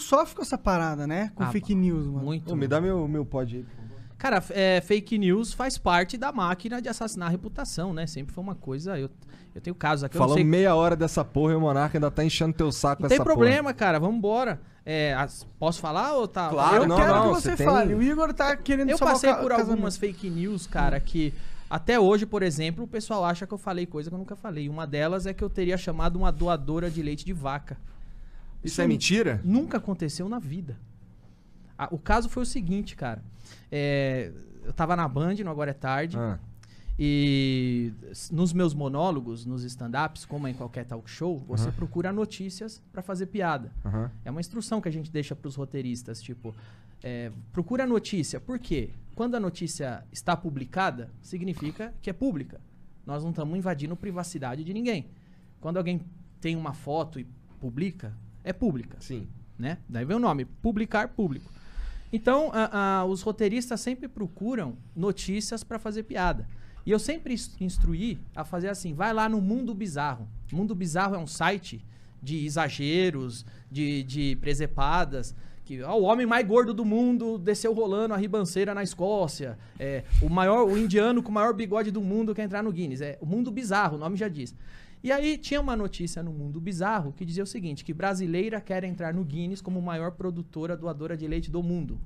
sofre com essa parada, né? Com ah, fake news, mano. Muito. me dá meu, meu pod aí, Cara, é, fake news faz parte da máquina de assassinar a reputação, né? Sempre foi uma coisa. Eu, eu tenho casos aqui. Falou sei... meia hora dessa porra e o Monarca ainda tá enchendo teu saco não essa porra. Não tem problema, cara. Vambora. É, as, posso falar ou tá? Claro, eu não, quero não, que você, você fale. Tem... O Igor tá querendo Eu passei por algumas fake news, cara, que. Até hoje, por exemplo, o pessoal acha que eu falei coisa que eu nunca falei. Uma delas é que eu teria chamado uma doadora de leite de vaca. Isso, Isso é mentira? Nunca aconteceu na vida. o caso foi o seguinte, cara. É, eu tava na Band, no Agora é Tarde. Ah. E nos meus monólogos, nos stand-ups, como é em qualquer talk show, você uhum. procura notícias para fazer piada. Uhum. É uma instrução que a gente deixa para os roteiristas, tipo, é, procura notícia. Por quê? Quando a notícia está publicada, significa que é pública. Nós não estamos invadindo privacidade de ninguém. Quando alguém tem uma foto e publica, é pública. Sim. Né? Daí vem o nome, publicar público. Então, a, a, os roteiristas sempre procuram notícias para fazer piada. E eu sempre instruí a fazer assim: vai lá no Mundo Bizarro. Mundo Bizarro é um site de exageros, de, de presepadas. Que, ó, é o homem mais gordo do mundo desceu rolando a ribanceira na Escócia. É, o maior, o indiano com o maior bigode do mundo quer entrar no Guinness. É o Mundo Bizarro, o nome já diz. E aí tinha uma notícia no Mundo Bizarro que dizia o seguinte, que brasileira quer entrar no Guinness como maior produtora doadora de leite do mundo.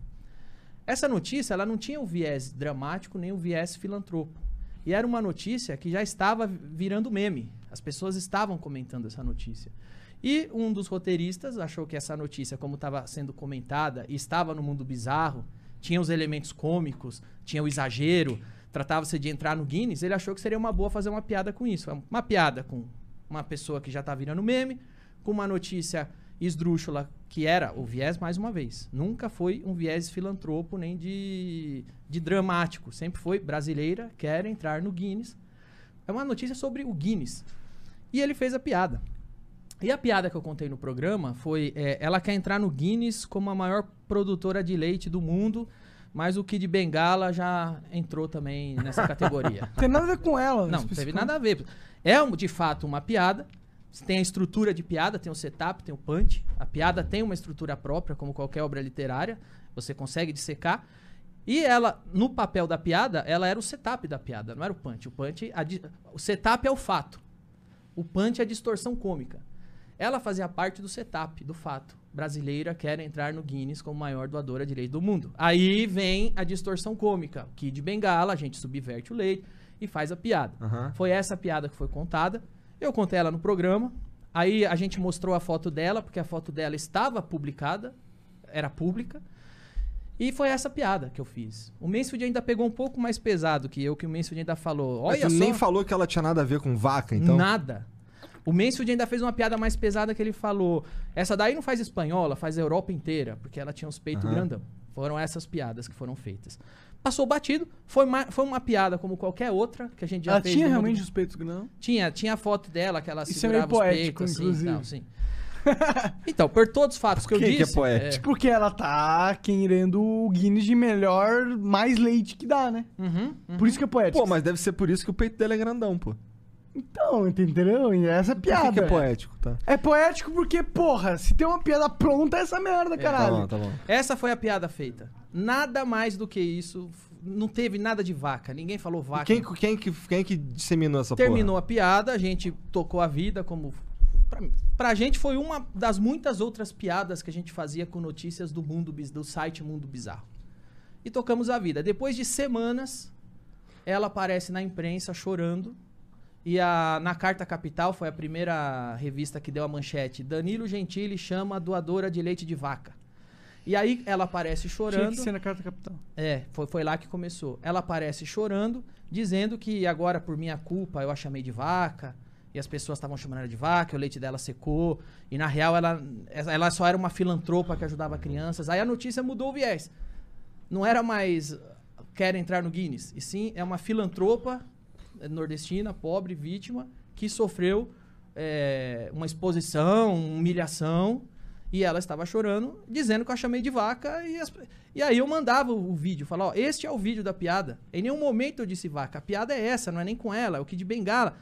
Essa notícia, ela não tinha o viés dramático nem o viés filantropo. E era uma notícia que já estava virando meme. As pessoas estavam comentando essa notícia. E um dos roteiristas achou que essa notícia, como estava sendo comentada e estava no mundo bizarro, tinha os elementos cômicos, tinha o exagero, tratava-se de entrar no Guinness, ele achou que seria uma boa fazer uma piada com isso. Uma piada com uma pessoa que já tá virando meme, com uma notícia esdrúxula, que era o viés mais uma vez. Nunca foi um viés filantropo nem de, de dramático. Sempre foi brasileira, quer entrar no Guinness. É uma notícia sobre o Guinness. E ele fez a piada. E a piada que eu contei no programa foi: é, ela quer entrar no Guinness como a maior produtora de leite do mundo mas o Kid Bengala já entrou também nessa categoria. Não tem nada a ver com ela. Não, não teve nada a ver. É, de fato, uma piada. Tem a estrutura de piada, tem o setup, tem o punch. A piada tem uma estrutura própria, como qualquer obra literária. Você consegue dissecar. E ela, no papel da piada, ela era o setup da piada, não era o punch. O punch, o setup é o fato. O punch é a distorção cômica. Ela fazia parte do setup, do fato brasileira quer entrar no Guinness como maior doadora de leite do mundo. Aí vem a distorção cômica, que de bengala a gente subverte o leite e faz a piada. Uhum. Foi essa piada que foi contada. Eu contei ela no programa. Aí a gente mostrou a foto dela, porque a foto dela estava publicada, era pública. E foi essa piada que eu fiz. O Mansfield ainda pegou um pouco mais pesado que eu, que o Mansfield ainda falou. É Olha Mas só... nem falou que ela tinha nada a ver com vaca, então? Nada. O Mansfield ainda fez uma piada mais pesada que ele falou: essa daí não faz espanhola, faz a Europa inteira, porque ela tinha os peitos uhum. grandão. Foram essas piadas que foram feitas. Passou batido, foi uma, foi uma piada como qualquer outra que a gente já ela fez. Ela tinha realmente mundo... os peitos grandão? Tinha, tinha a foto dela, que ela Isso é segurava é poético, os peitos, assim, tal, sim. então, por todos os fatos que, que eu disse. Que é poético? É... Porque ela tá querendo o Guinness de melhor, mais leite que dá, né? Uhum, uhum. Por isso que é poético. Pô, mas deve ser por isso que o peito dela é grandão, pô. Então, entendeu? E essa é piada. que, é poético, tá? É poético porque, porra, se tem uma piada pronta, é essa merda, caralho. É, tá bom, tá bom. Essa foi a piada feita. Nada mais do que isso. Não teve nada de vaca. Ninguém falou vaca. quem, quem, que, quem que disseminou essa Terminou porra? Terminou a piada, a gente tocou a vida como. Pra, pra gente foi uma das muitas outras piadas que a gente fazia com notícias do mundo do site Mundo Bizarro. E tocamos a vida. Depois de semanas, ela aparece na imprensa chorando e a, na Carta Capital foi a primeira revista que deu a manchete. Danilo Gentili chama doadora de leite de vaca. E aí ela aparece chorando. Tinha que ser na Carta Capital. É, foi, foi lá que começou. Ela aparece chorando, dizendo que agora, por minha culpa, eu a chamei de vaca. E as pessoas estavam chamando ela de vaca, o leite dela secou. E na real, ela, ela só era uma filantropa que ajudava crianças. Aí a notícia mudou o viés. Não era mais quer entrar no Guinness, e sim é uma filantropa nordestina, pobre, vítima, que sofreu é, uma exposição, humilhação, e ela estava chorando, dizendo que eu a chamei de vaca, e, as... e aí eu mandava o, o vídeo, falava, ó, este é o vídeo da piada. Em nenhum momento eu disse vaca, a piada é essa, não é nem com ela, é o que de bengala.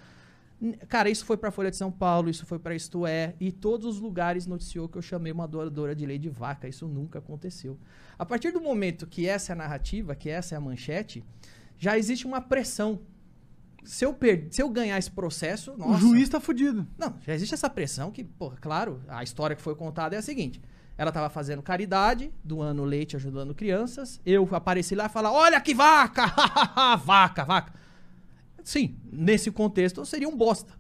Cara, isso foi pra Folha de São Paulo, isso foi pra Isto É, e todos os lugares noticiou que eu chamei uma doadora de lei de vaca. Isso nunca aconteceu. A partir do momento que essa é a narrativa, que essa é a manchete, já existe uma pressão se eu, se eu ganhar esse processo. Nossa, o juiz tá fudido. Não, já existe essa pressão que, pô, claro, a história que foi contada é a seguinte. Ela tava fazendo caridade, doando leite, ajudando crianças. Eu apareci lá e falei: Olha que vaca! vaca, vaca. Sim, nesse contexto eu seria um bosta.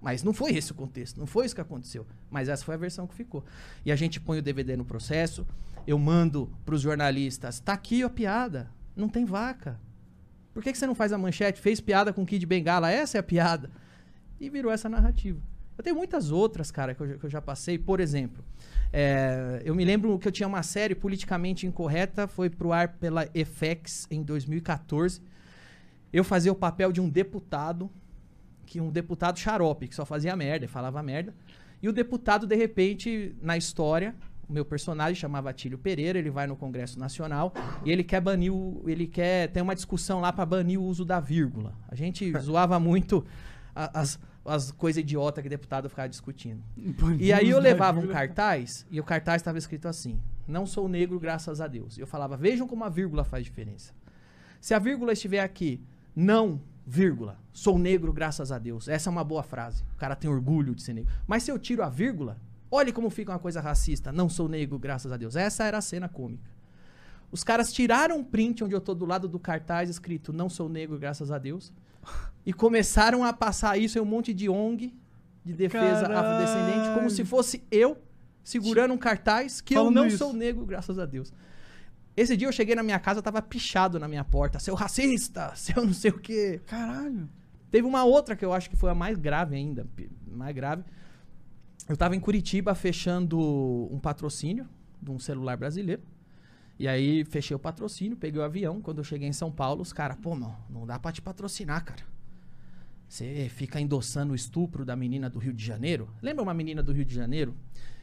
Mas não foi esse o contexto, não foi isso que aconteceu. Mas essa foi a versão que ficou. E a gente põe o DVD no processo, eu mando para os jornalistas: tá aqui a piada, não tem vaca. Por que, que você não faz a manchete? Fez piada com o Kid Bengala, essa é a piada. E virou essa narrativa. Eu tenho muitas outras, cara, que eu, que eu já passei. Por exemplo, é, eu me lembro que eu tinha uma série politicamente incorreta, foi pro ar pela EFEX em 2014. Eu fazia o papel de um deputado, que um deputado xarope, que só fazia merda, falava merda. E o deputado, de repente, na história, meu personagem chamava Tílio Pereira, ele vai no Congresso Nacional e ele quer banir o, ele quer ter uma discussão lá para banir o uso da vírgula. A gente zoava muito as, as coisas idiota que deputado ficava discutindo. e aí eu levava um cartaz e o cartaz estava escrito assim: "Não sou negro, graças a Deus". Eu falava: "Vejam como a vírgula faz diferença". Se a vírgula estiver aqui, não vírgula, sou negro, graças a Deus. Essa é uma boa frase. O cara tem orgulho de ser negro. Mas se eu tiro a vírgula, Olhe como fica uma coisa racista. Não sou negro, graças a Deus. Essa era a cena cômica. Os caras tiraram um print onde eu tô do lado do cartaz escrito Não sou negro, graças a Deus. E começaram a passar isso em um monte de ONG de defesa Caralho. afrodescendente, como se fosse eu segurando um cartaz que Falando eu não isso. sou negro, graças a Deus. Esse dia eu cheguei na minha casa, tava pichado na minha porta. Seu racista, seu não sei o quê. Caralho. Teve uma outra que eu acho que foi a mais grave ainda, mais grave. Eu estava em Curitiba fechando um patrocínio de um celular brasileiro. E aí fechei o patrocínio, peguei o avião. Quando eu cheguei em São Paulo, os caras, pô, mano, não dá pra te patrocinar, cara. Você fica endossando o estupro da menina do Rio de Janeiro. Lembra uma menina do Rio de Janeiro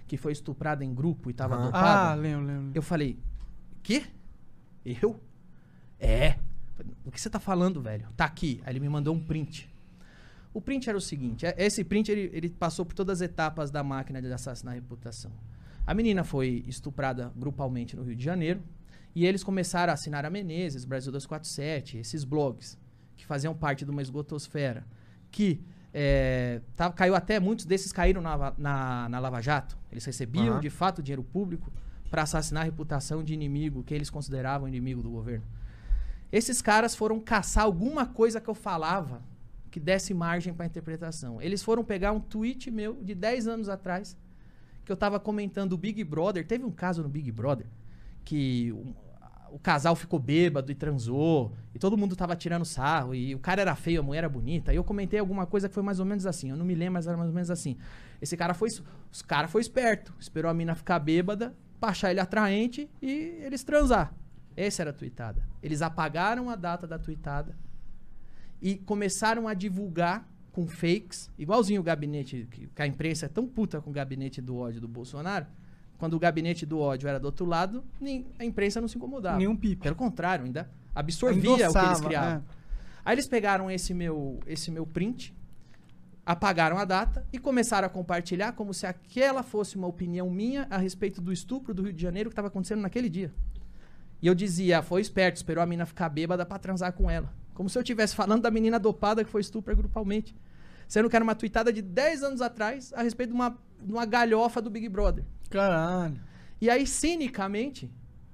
que foi estuprada em grupo e tava ah. dopada? Ah, lembro, lembro. Eu falei, quê? Eu? É. O que você tá falando, velho? Tá aqui. Aí ele me mandou um print. O print era o seguinte: é, esse print ele, ele passou por todas as etapas da máquina de assassinar a reputação. A menina foi estuprada grupalmente no Rio de Janeiro e eles começaram a assinar a Menezes, Brasil 247, esses blogs que faziam parte de uma esgotosfera que é, tá, caiu até muitos desses caíram na, na, na Lava Jato. Eles recebiam uhum. de fato dinheiro público para assassinar a reputação de inimigo que eles consideravam inimigo do governo. Esses caras foram caçar alguma coisa que eu falava que desse margem para interpretação. Eles foram pegar um tweet meu de 10 anos atrás, que eu estava comentando o Big Brother. Teve um caso no Big Brother que o casal ficou bêbado e transou, e todo mundo tava tirando sarro, e o cara era feio, a mulher era bonita. E eu comentei alguma coisa que foi mais ou menos assim, eu não me lembro, mas era mais ou menos assim. Esse cara foi, os cara foi esperto, esperou a mina ficar bêbada, pra achar ele atraente e eles transar. Essa era a tweetada. Eles apagaram a data da tweetada e começaram a divulgar com fakes, igualzinho o gabinete, que a imprensa é tão puta com o gabinete do ódio do Bolsonaro, quando o gabinete do ódio era do outro lado, nem, a imprensa não se incomodava. Nenhum pipo Pelo contrário, ainda absorvia Endossava, o que eles criavam. É. Aí eles pegaram esse meu, esse meu print, apagaram a data e começaram a compartilhar como se aquela fosse uma opinião minha a respeito do estupro do Rio de Janeiro que estava acontecendo naquele dia. E eu dizia, ah, foi esperto, esperou a mina ficar bêbada para transar com ela. Como se eu estivesse falando da menina dopada que foi estupra grupalmente. Sendo que era uma tweetada de 10 anos atrás a respeito de uma, de uma galhofa do Big Brother. Caralho. E aí, cinicamente,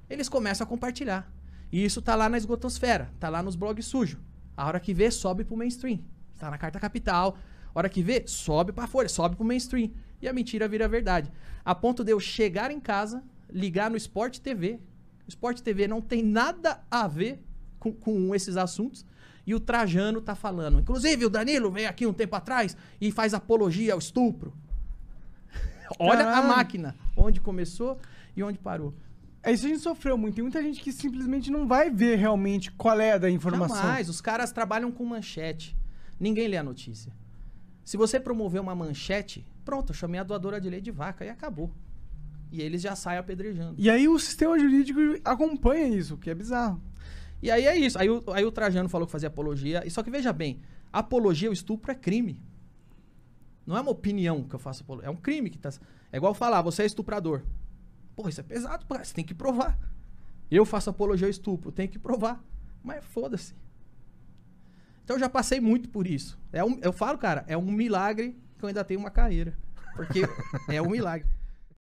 eles começam a compartilhar. E isso tá lá na esgotosfera, tá lá nos blogs sujos. A hora que vê, sobe pro mainstream. Tá na carta capital. A hora que vê, sobe pra folha, sobe pro mainstream. E a mentira vira verdade. A ponto de eu chegar em casa, ligar no Sport TV. O Sport TV não tem nada a ver com, com esses assuntos. E o Trajano tá falando. Inclusive, o Danilo veio aqui um tempo atrás e faz apologia ao estupro. Olha a máquina, onde começou e onde parou. É isso a gente sofreu muito. Tem muita gente que simplesmente não vai ver realmente qual é da informação. Jamais. Os caras trabalham com manchete. Ninguém lê a notícia. Se você promover uma manchete, pronto, chamei a doadora de lei de vaca e acabou. E eles já saem apedrejando. E aí o sistema jurídico acompanha isso, que é bizarro. E aí é isso. Aí o, aí o Trajano falou que fazia apologia. E só que veja bem, apologia ao estupro é crime. Não é uma opinião que eu faço apologia. É um crime que tá. É igual falar, você é estuprador. Pô, isso é pesado, pô. você tem que provar. Eu faço apologia ao estupro, tem que provar. Mas foda-se. Então eu já passei muito por isso. É um, eu falo, cara, é um milagre que eu ainda tenho uma carreira. Porque é um milagre.